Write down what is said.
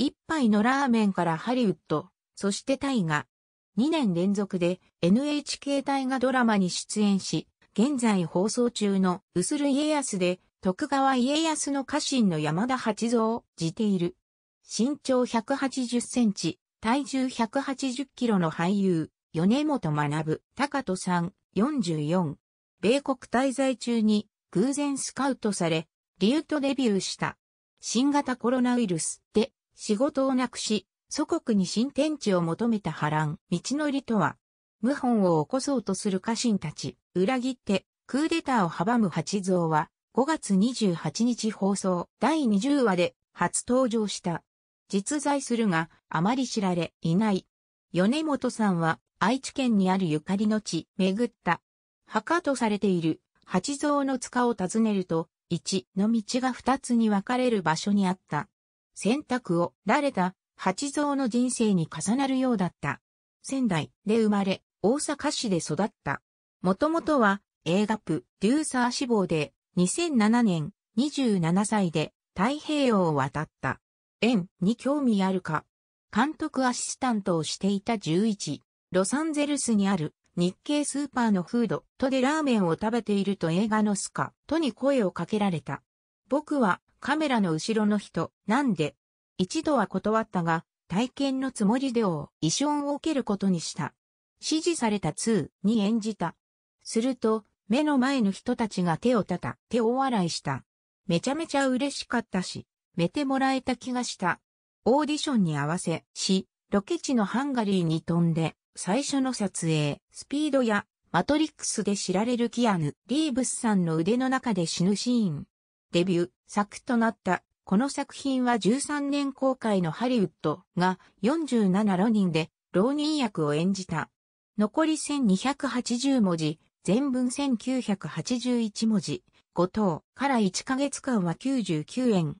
一杯のラーメンからハリウッド、そして大河。2年連続で NHK 大河ドラマに出演し、現在放送中の薄る家康で徳川家康の家臣の山田八蔵を辞ている。身長180センチ、体重180キロの俳優、米本学、高戸さん、44。米国滞在中に偶然スカウトされ、リュートデビューした。新型コロナウイルスで仕事をなくし、祖国に新天地を求めた波乱、道のりとは、謀反を起こそうとする家臣たち、裏切って、クーデターを阻む八蔵は、5月28日放送第20話で初登場した。実在するが、あまり知られいない。米本さんは、愛知県にあるゆかりの地、巡った。墓とされている、八蔵の塚を訪ねると、一の道が二つに分かれる場所にあった。選択をられた八蔵の人生に重なるようだった。仙台で生まれ、大阪市で育った。もともとは映画プデューサー志望で2007年27歳で太平洋を渡った。縁に興味あるか監督アシスタントをしていた11、ロサンゼルスにある日系スーパーのフードとでラーメンを食べていると映画のスカとに声をかけられた。僕はカメラの後ろの人、なんで一度は断ったが、体験のつもりでを、衣装を受けることにした。指示された2に演じた。すると、目の前の人たちが手をたた、手を笑いした。めちゃめちゃ嬉しかったし、めてもらえた気がした。オーディションに合わせ、し、ロケ地のハンガリーに飛んで、最初の撮影、スピードや、マトリックスで知られるキアヌ・リーブスさんの腕の中で死ぬシーン、デビュー作となった。この作品は13年公開のハリウッドが47ロ人で浪人役を演じた。残り1280文字、全文1981文字、5等から1ヶ月間は99円。